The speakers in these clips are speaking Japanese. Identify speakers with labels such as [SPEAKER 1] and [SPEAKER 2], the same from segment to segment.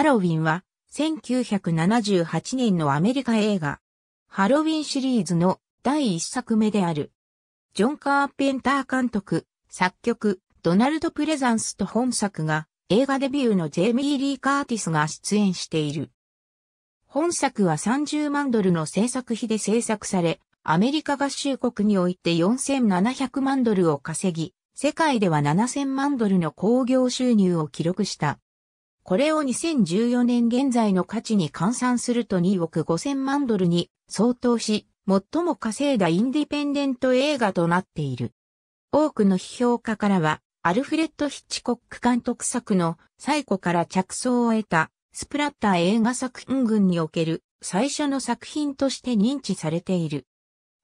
[SPEAKER 1] ハロウィンは1978年のアメリカ映画ハロウィンシリーズの第1作目である。ジョン・カーペンター監督、作曲、ドナルド・プレザンスと本作が映画デビューのジェイミー・リー・カーティスが出演している。本作は30万ドルの制作費で制作され、アメリカ合衆国において4700万ドルを稼ぎ、世界では7000万ドルの興行収入を記録した。これを2014年現在の価値に換算すると2億5000万ドルに相当し、最も稼いだインディペンデント映画となっている。多くの批評家からは、アルフレッド・ヒッチコック監督作の最古から着想を得たスプラッター映画作品群における最初の作品として認知されている。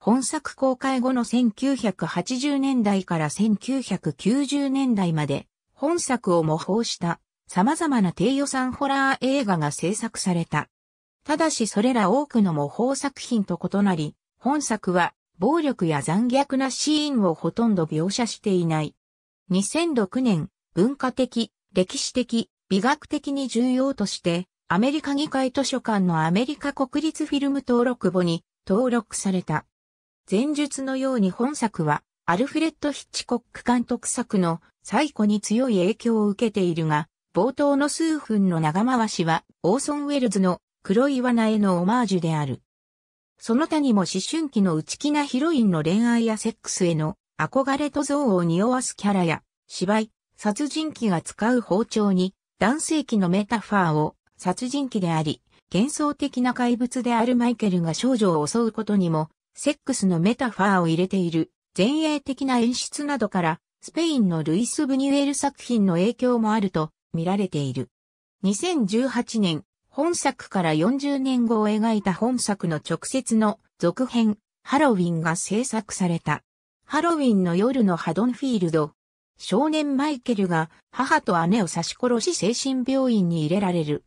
[SPEAKER 1] 本作公開後の1980年代から1990年代まで本作を模倣した様々な低予算ホラー映画が制作された。ただしそれら多くの模倣作品と異なり、本作は暴力や残虐なシーンをほとんど描写していない。2006年、文化的、歴史的、美学的に重要として、アメリカ議会図書館のアメリカ国立フィルム登録簿に登録された。前述のように本作は、アルフレッド・ヒッチコック監督作の最古に強い影響を受けているが、冒頭の数分の長回しは、オーソン・ウェルズの黒い罠へのオマージュである。その他にも思春期の内気なヒロインの恋愛やセックスへの憧れと憎悪を匂わすキャラや、芝居、殺人鬼が使う包丁に、男性器のメタファーを殺人鬼であり、幻想的な怪物であるマイケルが少女を襲うことにも、セックスのメタファーを入れている、前衛的な演出などから、スペインのルイス・ブニュエル作品の影響もあると見られている。2018年、本作から40年後を描いた本作の直接の続編、ハロウィンが制作された。ハロウィンの夜のハドンフィールド。少年マイケルが母と姉を刺し殺し精神病院に入れられる。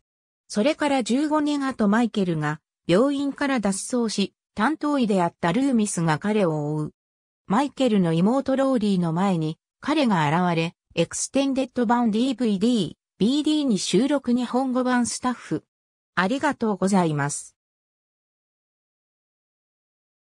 [SPEAKER 1] それから15年後マイケルが病院から脱走し、担当医であったルーミスが彼を追う。マイケルの妹ローリーの前に彼が現れ、エクステンデッド版 DVD、BD に収録日本語版スタッフ。ありがとうございます。